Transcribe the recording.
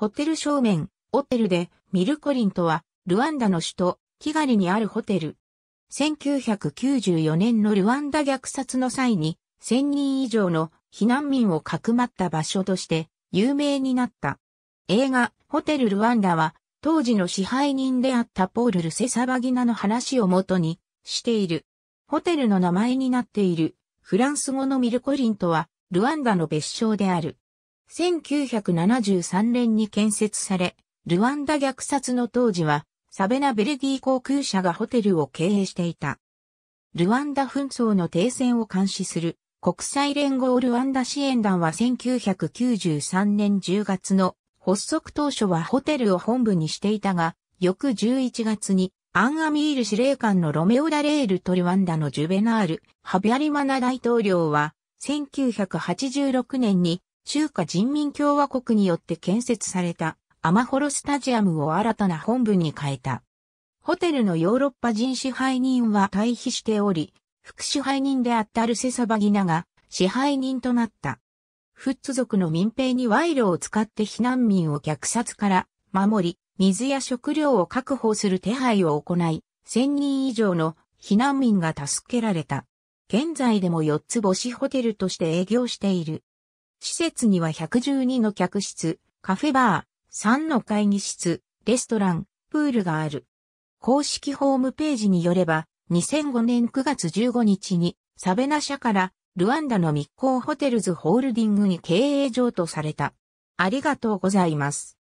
ホテル正面、オテルで、ミルコリンとは、ルワンダの首都、キガリにあるホテル。1994年のルワンダ虐殺の際に、1000人以上の避難民をかくまった場所として、有名になった。映画、ホテルルワンダは、当時の支配人であったポール・ルセサバギナの話をもとに、している。ホテルの名前になっている、フランス語のミルコリンとは、ルワンダの別称である。1973年に建設され、ルワンダ虐殺の当時は、サベナベルギー航空社がホテルを経営していた。ルワンダ紛争の停戦を監視する国際連合ルワンダ支援団は1993年10月の発足当初はホテルを本部にしていたが、翌11月にアンアミール司令官のロメオ・ダレールとルワンダのジュベナール、ハビアリマナ大統領は1986年に中華人民共和国によって建設されたアマホロスタジアムを新たな本部に変えた。ホテルのヨーロッパ人支配人は退避しており、副支配人であったルセサバギナが支配人となった。フッツ族の民兵に賄賂を使って避難民を虐殺から守り、水や食料を確保する手配を行い、1000人以上の避難民が助けられた。現在でも4つ星ホテルとして営業している。施設には112の客室、カフェバー、3の会議室、レストラン、プールがある。公式ホームページによれば、2005年9月15日に、サベナ社から、ルワンダの密航ホテルズホールディングに経営上とされた。ありがとうございます。